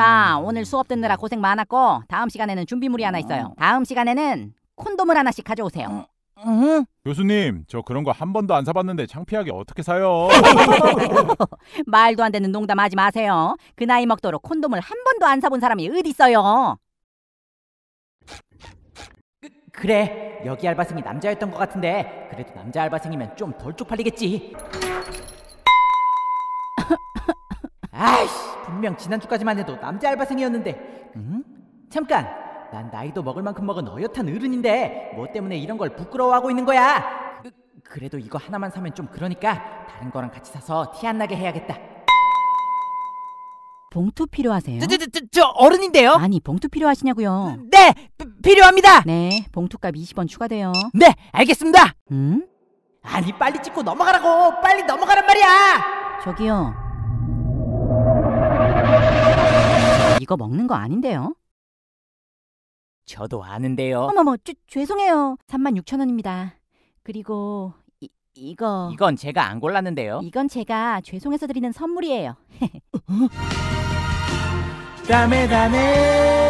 자, 음. 아, 오늘 수업 듣느라 고생 많았고 다음 시간에는 준비물이 하나 있어요. 어. 다음 시간에는 콘돔을 하나씩 가져오세요. 응? 어, 어? 교수님, 저 그런 거 한 번도 안 사봤는데 창피하게 어떻게 사요? 말도 안 되는 농담하지 마세요. 그 나이 먹도록 콘돔을 한 번도 안 사본 사람이 어디 있어요? 그, 그래, 여기 알바생이 남자였던 것 같은데 그래도 남자 알바생이면 좀 덜 쪽팔리겠지. 아이씨, 분명 지난주까지만 해도 남자 알바생이었는데 응? 잠깐 난 나이도 먹을 만큼 먹은 어엿한 어른인데 뭐 때문에 이런 걸 부끄러워하고 있는 거야 그, 그래도 이거 하나만 사면 좀 그러니까 다른 거랑 같이 사서 티 안 나게 해야겠다 봉투 필요하세요? 저, 저, 저, 저 어른인데요? 아니 봉투 필요하시냐고요 네! 필요합니다! 네 봉투값 20원 추가돼요 네 알겠습니다 음? 아니 빨리 찍고 넘어가라고 빨리 넘어가란 말이야 저기요 이거 먹는 거 아닌데요? 저도 아는데요. 어머머, 쭈, 죄송해요. 36,000원입니다. 그리고 이, 이거 이건 제가 안 골랐는데요. 이건 제가 죄송해서 드리는 선물이에요. 다메 어? 어? 다메